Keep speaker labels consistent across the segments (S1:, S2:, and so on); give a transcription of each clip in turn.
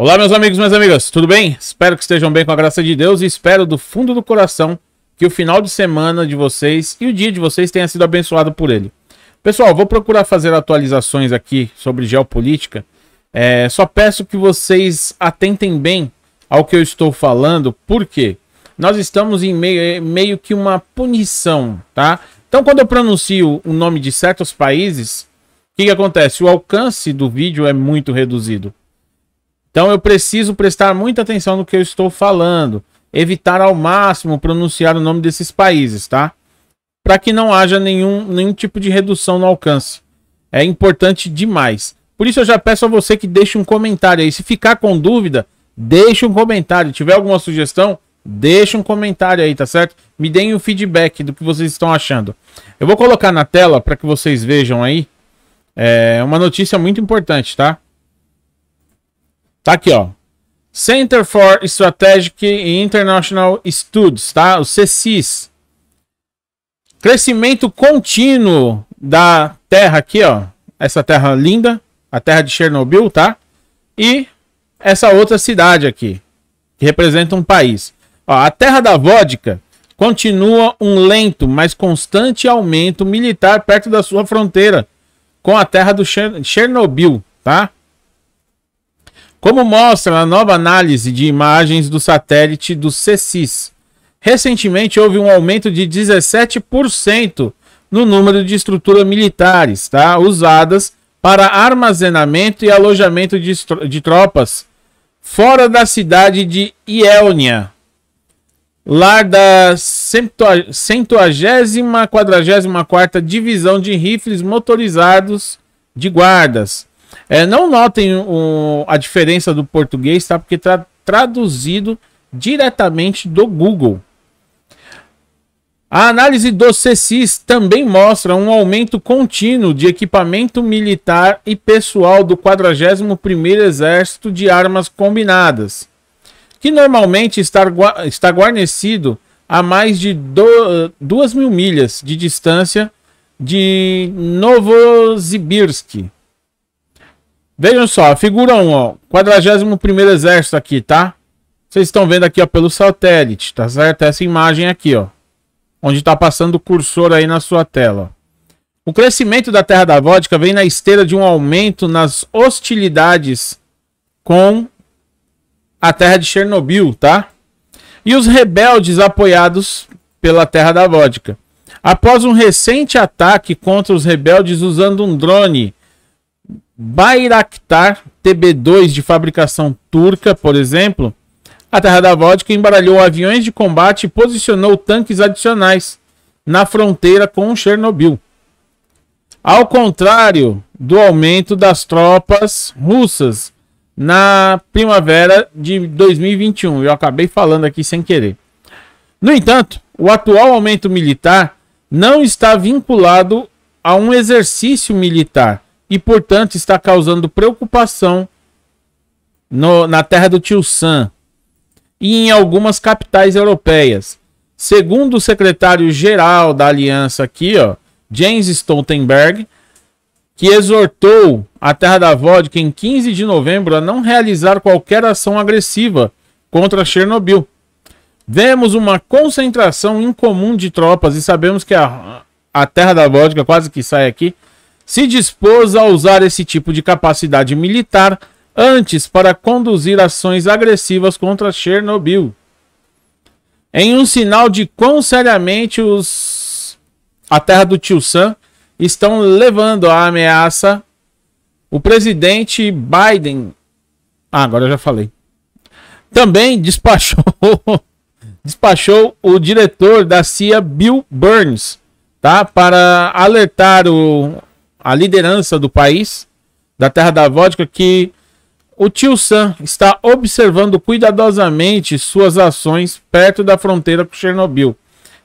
S1: Olá, meus amigos, minhas amigas, tudo bem? Espero que estejam bem com a graça de Deus e espero do fundo do coração que o final de semana de vocês e o dia de vocês tenha sido abençoado por ele. Pessoal, vou procurar fazer atualizações aqui sobre geopolítica. É, só peço que vocês atentem bem ao que eu estou falando, porque nós estamos em meio, é, meio que uma punição, tá? Então, quando eu pronuncio o nome de certos países, o que, que acontece? O alcance do vídeo é muito reduzido. Então eu preciso prestar muita atenção no que eu estou falando, evitar ao máximo pronunciar o nome desses países, tá? Para que não haja nenhum, nenhum tipo de redução no alcance. É importante demais. Por isso eu já peço a você que deixe um comentário aí. Se ficar com dúvida, deixe um comentário. Se tiver alguma sugestão, deixe um comentário aí, tá certo? Me deem o um feedback do que vocês estão achando. Eu vou colocar na tela para que vocês vejam aí. É uma notícia muito importante, tá? Tá aqui, ó. Center for Strategic and International Studies, tá? O CECIS. Crescimento contínuo da terra aqui, ó. Essa terra linda, a terra de Chernobyl, tá? E essa outra cidade aqui, que representa um país. Ó, a terra da vodka continua um lento, mas constante aumento militar perto da sua fronteira com a terra do Chernobyl, tá? Como mostra a nova análise de imagens do satélite do CECIS, recentemente houve um aumento de 17% no número de estruturas militares tá, usadas para armazenamento e alojamento de, de tropas fora da cidade de Ielnia, lar da 144 Divisão de Rifles Motorizados de Guardas, é, não notem um, a diferença do português, tá? Porque está traduzido diretamente do Google. A análise do CECIS também mostra um aumento contínuo de equipamento militar e pessoal do 41º Exército de Armas Combinadas, que normalmente está, está guarnecido a mais de 2 mil milhas de distância de Novosibirsk, Vejam só, figura 1, ó. 41 Exército aqui, tá? Vocês estão vendo aqui, ó, pelo satélite, tá certo? Essa imagem aqui, ó. Onde tá passando o cursor aí na sua tela. O crescimento da Terra da Vodka vem na esteira de um aumento nas hostilidades com a Terra de Chernobyl, tá? E os rebeldes apoiados pela Terra da Vodka. Após um recente ataque contra os rebeldes usando um drone Bayraktar TB2 de fabricação turca, por exemplo, a Terra da Vodka embaralhou aviões de combate e posicionou tanques adicionais na fronteira com Chernobyl. Ao contrário do aumento das tropas russas na primavera de 2021, eu acabei falando aqui sem querer. No entanto, o atual aumento militar não está vinculado a um exercício militar e, portanto, está causando preocupação no, na terra do tio Sam e em algumas capitais europeias. Segundo o secretário-geral da aliança aqui, ó, James Stoltenberg, que exortou a Terra da Vodka em 15 de novembro a não realizar qualquer ação agressiva contra Chernobyl. Vemos uma concentração incomum de tropas e sabemos que a, a Terra da Vodka quase que sai aqui se dispôs a usar esse tipo de capacidade militar antes para conduzir ações agressivas contra Chernobyl. Em um sinal de quão seriamente os a terra do Tio Sam estão levando a ameaça, o presidente Biden. Ah, agora eu já falei. Também despachou despachou o diretor da CIA Bill Burns, tá, para alertar o a liderança do país, da terra da vodka, que o tio Sam está observando cuidadosamente suas ações perto da fronteira com Chernobyl.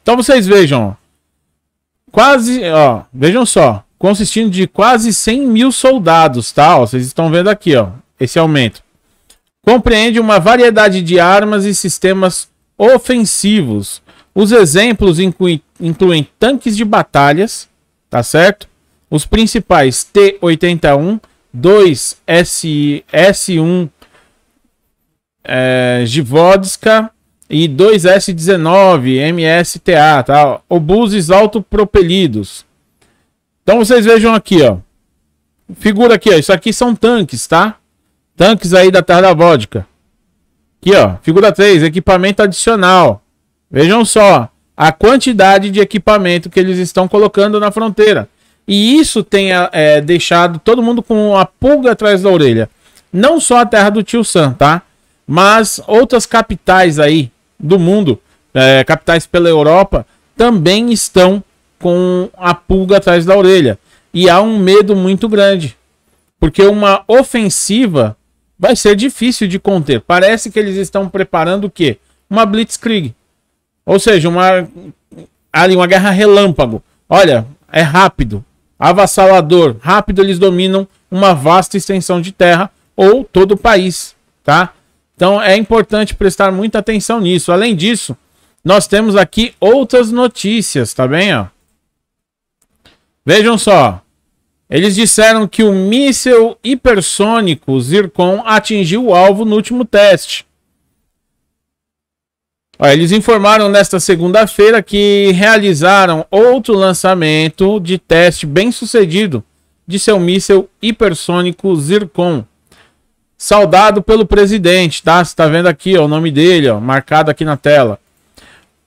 S1: Então vocês vejam, quase, ó, vejam só, consistindo de quase 100 mil soldados, tá? Ó, vocês estão vendo aqui, ó, esse aumento. Compreende uma variedade de armas e sistemas ofensivos. Os exemplos incluem, incluem tanques de batalhas, tá certo? Os principais T81, 2 S, S1 é, Givodska e 2S19 MSTA, tá? Obuses autopropelidos. Então vocês vejam aqui, ó. Figura aqui, ó. Isso aqui são tanques, tá? Tanques aí da Terra da Vodka. Aqui, ó. Figura 3, equipamento adicional. Vejam só a quantidade de equipamento que eles estão colocando na fronteira e isso tenha eh, é, eh, deixado todo mundo com a pulga atrás da orelha. Não só a terra do tio Sam, tá? Mas outras capitais aí do mundo, é, capitais pela Europa, também estão com a pulga atrás da orelha. E há um medo muito grande, porque uma ofensiva vai ser difícil de conter. Parece que eles estão preparando o quê? Uma blitzkrieg. Ou seja, uma ali uma guerra relâmpago. Olha, é rápido, avassalador, rápido eles dominam uma vasta extensão de terra ou todo o país, tá? Então é importante prestar muita atenção nisso. Além disso, nós temos aqui outras notícias, tá bem? Ó? Vejam só. Eles disseram que o míssil hipersônico Zircon atingiu o alvo no último teste eles informaram nesta segunda-feira que realizaram outro lançamento de teste bem sucedido de seu míssil hipersônico Zircon. Saudado pelo presidente, tá? Você está vendo aqui ó, o nome dele, ó, marcado aqui na tela.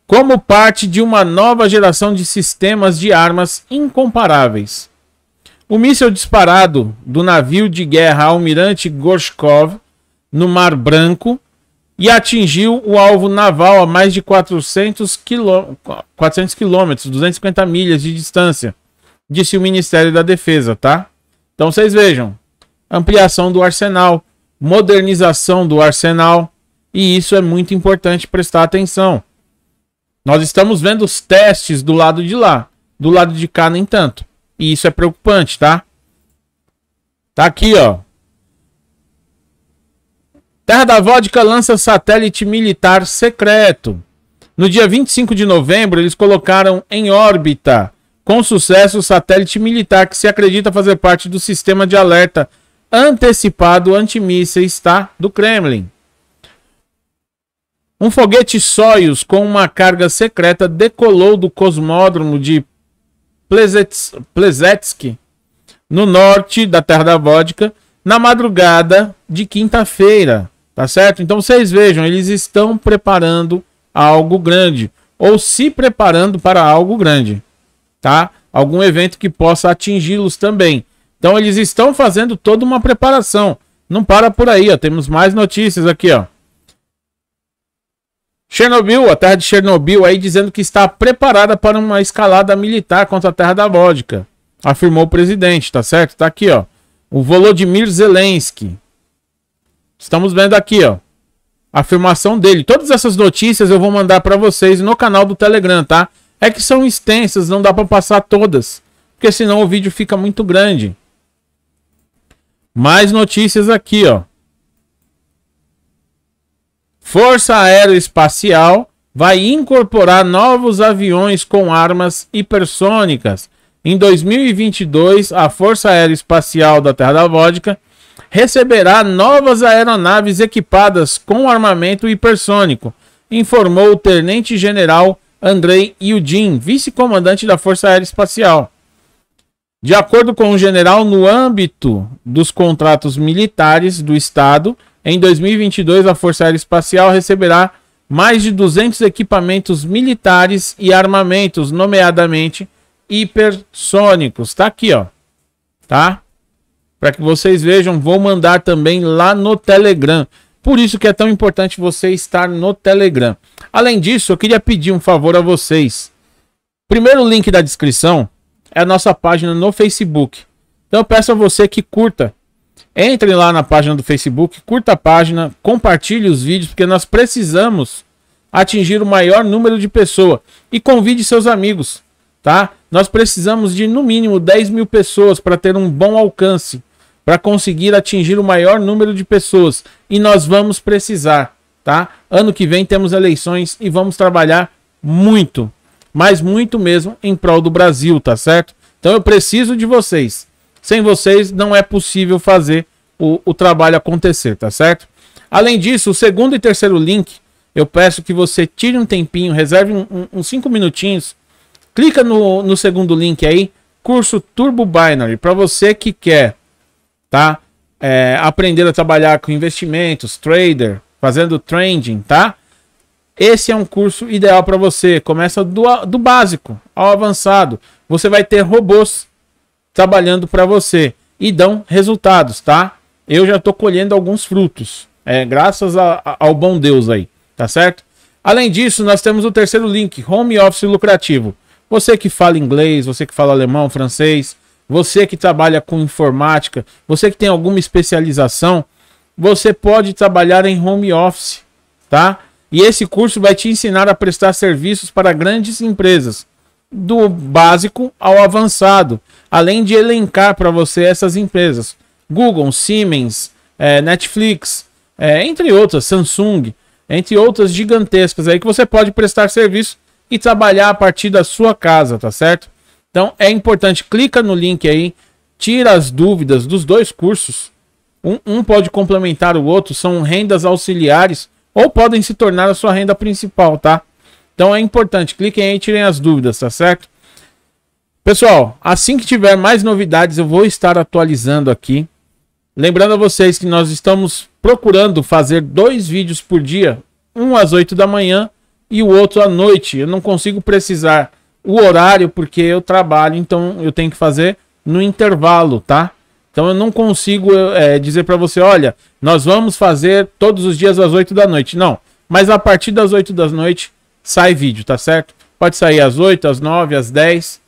S1: Como parte de uma nova geração de sistemas de armas incomparáveis. O míssil disparado do navio de guerra Almirante Gorshkov no Mar Branco e atingiu o alvo naval a mais de 400 quilômetros, 250 milhas de distância, disse o Ministério da Defesa, tá? Então vocês vejam, ampliação do arsenal, modernização do arsenal, e isso é muito importante prestar atenção. Nós estamos vendo os testes do lado de lá, do lado de cá nem tanto, e isso é preocupante, tá? Tá aqui, ó. Terra da Vodka lança satélite militar secreto. No dia 25 de novembro, eles colocaram em órbita, com sucesso, o satélite militar que se acredita fazer parte do sistema de alerta antecipado antimísseis tá? do Kremlin. Um foguete Soyuz com uma carga secreta decolou do cosmódromo de Plesetsk, no norte da Terra da Vodka, na madrugada de quinta-feira. Tá certo? Então vocês vejam, eles estão preparando algo grande ou se preparando para algo grande, tá? Algum evento que possa atingi-los também. Então eles estão fazendo toda uma preparação. Não para por aí, ó. Temos mais notícias aqui, ó. Chernobyl, a terra de Chernobyl aí dizendo que está preparada para uma escalada militar contra a terra da vodka, afirmou o presidente, tá certo? Tá aqui, ó. O Volodymyr Zelensky, Estamos vendo aqui, ó. A afirmação dele. Todas essas notícias eu vou mandar para vocês no canal do Telegram, tá? É que são extensas, não dá para passar todas, porque senão o vídeo fica muito grande. Mais notícias aqui, ó. Força Aeroespacial vai incorporar novos aviões com armas hipersônicas. Em 2022, a Força Aeroespacial da Terra da Vodka receberá novas aeronaves equipadas com armamento hipersônico, informou o tenente-general Andrei Yudin, vice-comandante da Força Aeroespacial. De acordo com o general, no âmbito dos contratos militares do Estado, em 2022 a Força Aeroespacial receberá mais de 200 equipamentos militares e armamentos, nomeadamente hipersônicos. Tá aqui, ó. Tá? Para que vocês vejam, vou mandar também lá no Telegram. Por isso que é tão importante você estar no Telegram. Além disso, eu queria pedir um favor a vocês. Primeiro link da descrição é a nossa página no Facebook. Então eu peço a você que curta. Entre lá na página do Facebook, curta a página, compartilhe os vídeos, porque nós precisamos atingir o maior número de pessoas. E convide seus amigos, tá? Nós precisamos de no mínimo 10 mil pessoas para ter um bom alcance para conseguir atingir o maior número de pessoas. E nós vamos precisar, tá? Ano que vem temos eleições e vamos trabalhar muito, mas muito mesmo em prol do Brasil, tá certo? Então eu preciso de vocês. Sem vocês não é possível fazer o, o trabalho acontecer, tá certo? Além disso, o segundo e terceiro link, eu peço que você tire um tempinho, reserve um, um, uns 5 minutinhos, clica no, no segundo link aí, curso Turbo Binary, para você que quer tá? É, aprender a trabalhar com investimentos, trader, fazendo trading, tá? Esse é um curso ideal para você. Começa do, do básico ao avançado. Você vai ter robôs trabalhando para você e dão resultados, tá? Eu já estou colhendo alguns frutos, é, graças a, a, ao bom Deus aí, tá certo? Além disso, nós temos o terceiro link, home office lucrativo. Você que fala inglês, você que fala alemão, francês, você que trabalha com informática, você que tem alguma especialização, você pode trabalhar em home office, tá? E esse curso vai te ensinar a prestar serviços para grandes empresas, do básico ao avançado, além de elencar para você essas empresas: Google, Siemens, é, Netflix, é, entre outras, Samsung, entre outras gigantescas aí que você pode prestar serviço e trabalhar a partir da sua casa, tá certo? Então é importante, clica no link aí, tira as dúvidas dos dois cursos. Um, um pode complementar o outro, são rendas auxiliares ou podem se tornar a sua renda principal, tá? Então é importante, cliquem aí e tirem as dúvidas, tá certo? Pessoal, assim que tiver mais novidades, eu vou estar atualizando aqui. Lembrando a vocês que nós estamos procurando fazer dois vídeos por dia, um às 8 da manhã e o outro à noite. Eu não consigo precisar o horário, porque eu trabalho, então eu tenho que fazer no intervalo, tá? Então eu não consigo é, dizer para você, olha, nós vamos fazer todos os dias às 8 da noite. Não, mas a partir das 8 da noite sai vídeo, tá certo? Pode sair às 8, às 9, às 10.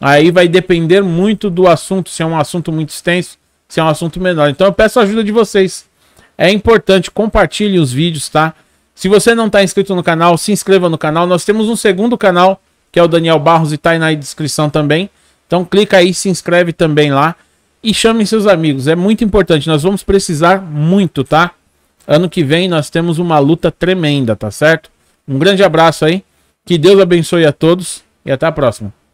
S1: Aí vai depender muito do assunto, se é um assunto muito extenso, se é um assunto menor. Então eu peço a ajuda de vocês. É importante, compartilhe os vídeos, tá? Se você não está inscrito no canal, se inscreva no canal. Nós temos um segundo canal que é o Daniel Barros e tá aí na descrição também. Então clica aí, se inscreve também lá e chame seus amigos. É muito importante, nós vamos precisar muito, tá? Ano que vem nós temos uma luta tremenda, tá certo? Um grande abraço aí. Que Deus abençoe a todos e até a próxima.